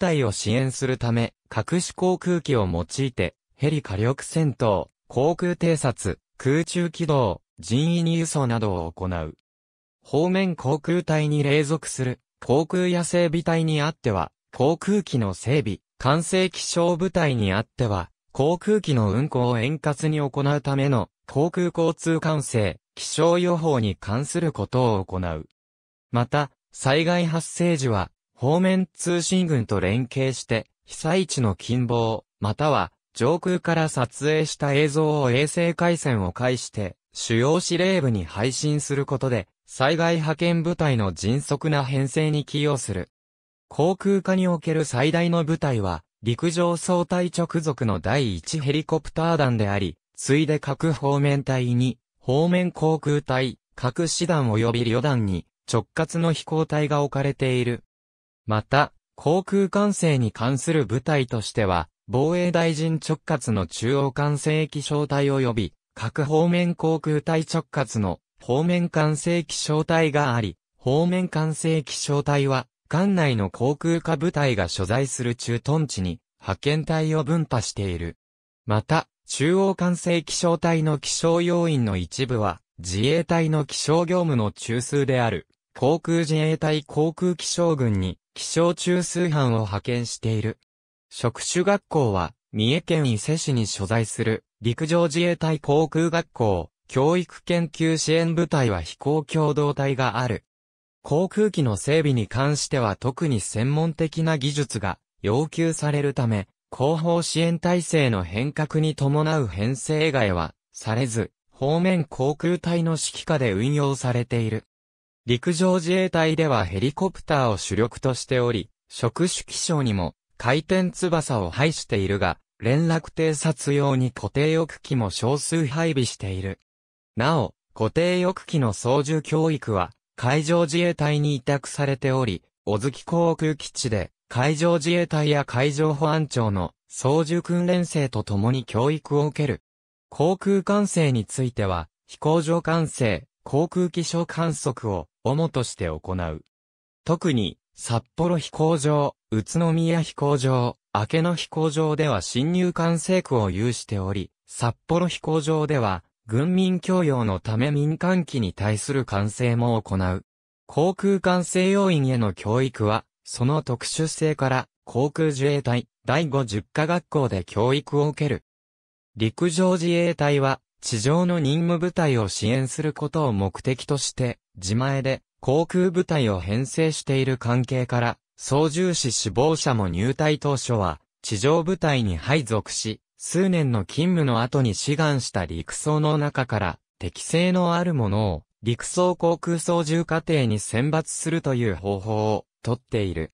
隊を支援するため、隠し航空機を用いて、ヘリ火力戦闘、航空偵察、空中機動、人員輸送などを行う。方面航空隊に隷属する航空野整備隊にあっては、航空機の整備、管制気象部隊にあっては、航空機の運航を円滑に行うための航空交通管制、気象予報に関することを行う。また、災害発生時は、方面通信軍と連携して、被災地の近傍、または上空から撮影した映像を衛星回線を介して、主要司令部に配信することで、災害派遣部隊の迅速な編成に寄与する。航空化における最大の部隊は、陸上総隊直属の第1ヘリコプター団であり、次いで各方面隊に、方面航空隊、各師団及び旅団に、直轄の飛行隊が置かれている。また、航空管制に関する部隊としては、防衛大臣直轄の中央管制気象隊及び、各方面航空隊直轄の方面管制気象隊があり、方面管制気象隊は、管内の航空科部隊が所在する駐屯地に、派遣隊を分派している。また、中央管制気象隊の気象要員の一部は、自衛隊の気象業務の中枢である、航空自衛隊航空気象群に気象中枢班を派遣している。職種学校は、三重県伊勢市に所在する、陸上自衛隊航空学校、教育研究支援部隊は飛行共同体がある。航空機の整備に関しては特に専門的な技術が要求されるため、後方支援体制の変革に伴う編成以外は、されず、方面航空隊の指揮下で運用されている。陸上自衛隊ではヘリコプターを主力としており、職種気象にも回転翼を配しているが、連絡偵察用に固定翼機も少数配備している。なお、固定翼機の操縦教育は、海上自衛隊に委託されており、小月航空基地で、海上自衛隊や海上保安庁の操縦訓練生と共に教育を受ける。航空管制については、飛行場管制、航空気象観測を主として行う。特に、札幌飛行場、宇都宮飛行場、明野飛行場では侵入管制区を有しており、札幌飛行場では、軍民共用のため民間機に対する管制も行う。航空管制要員への教育は、その特殊性から、航空自衛隊、第50科学校で教育を受ける。陸上自衛隊は、地上の任務部隊を支援することを目的として、自前で航空部隊を編成している関係から、操縦士死亡者も入隊当初は、地上部隊に配属し、数年の勤務の後に志願した陸装の中から、適性のあるものを、陸装航空操縦過程に選抜するという方法を、とっている。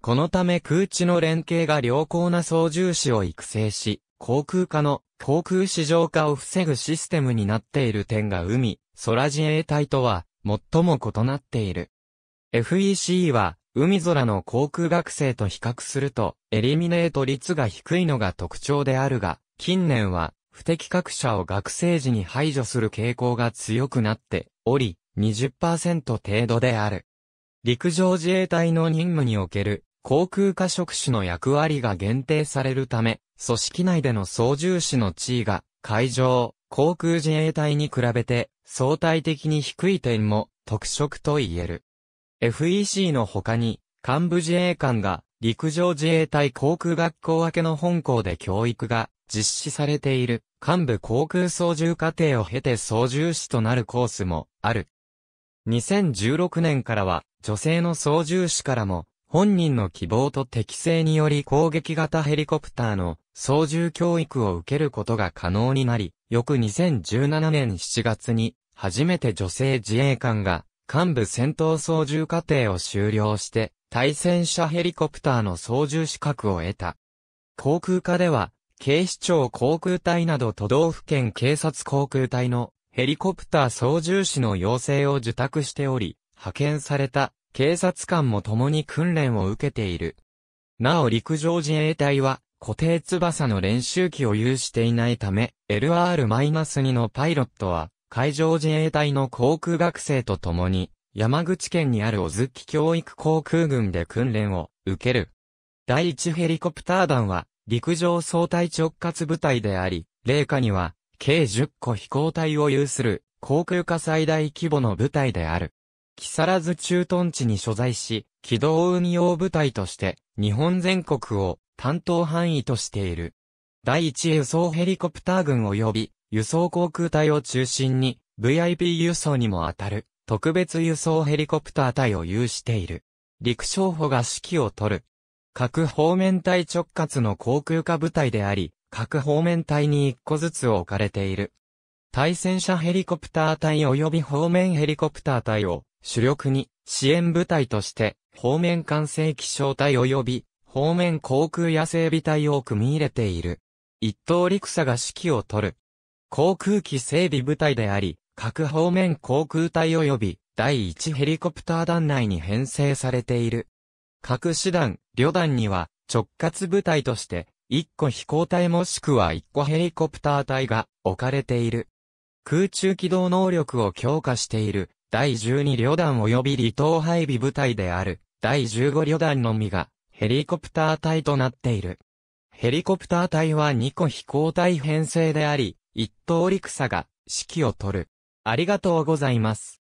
このため空地の連携が良好な操縦士を育成し、航空化の航空市場化を防ぐシステムになっている点が海、空自衛隊とは最も異なっている。FEC は海空の航空学生と比較するとエリミネート率が低いのが特徴であるが、近年は不適格者を学生時に排除する傾向が強くなっており、20%程度である。陸上自衛隊の任務における航空科職種の役割が限定されるため、組織内での操縦士の地位が海上、航空自衛隊に比べて相対的に低い点も特色と言える。FEC の他に幹部自衛官が陸上自衛隊航空学校明けの本校で教育が実施されている幹部航空操縦課程を経て操縦士となるコースもある。2016年からは女性の操縦士からも本人の希望と適性により攻撃型ヘリコプターの操縦教育を受けることが可能になり、翌2017年7月に初めて女性自衛官が幹部戦闘操縦課程を終了して対戦車ヘリコプターの操縦資格を得た。航空科では警視庁航空隊など都道府県警察航空隊のヘリコプター操縦士の要請を受託しており、派遣された警察官も共に訓練を受けている。なお陸上自衛隊は固定翼の練習機を有していないため、LR-2 のパイロットは海上自衛隊の航空学生と共に山口県にある小月教育航空軍で訓練を受ける。第1ヘリコプター団は陸上総隊直轄部隊であり、霊下には計10個飛行隊を有する航空火災大規模の部隊である。木更津駐屯地に所在し、機動運用部隊として、日本全国を担当範囲としている。第一輸送ヘリコプター軍及び、輸送航空隊を中心に、VIP 輸送にも当たる、特別輸送ヘリコプター隊を有している。陸将補が指揮を取る。各方面隊直轄の航空化部隊であり、各方面隊に一個ずつ置かれている。対戦車ヘリコプター隊及び方面ヘリコプター隊を主力に支援部隊として方面艦船気象隊及び方面航空野整備隊を組み入れている。一等陸佐が指揮を取る。航空機整備部隊であり、各方面航空隊及び第1ヘリコプター団内に編成されている。各師団、旅団には直轄部隊として1個飛行隊もしくは1個ヘリコプター隊が置かれている。空中機動能力を強化している第12旅団及び離島配備部隊である第15旅団のみがヘリコプター隊となっている。ヘリコプター隊は2個飛行隊編成であり、1等陸佐が指揮を取る。ありがとうございます。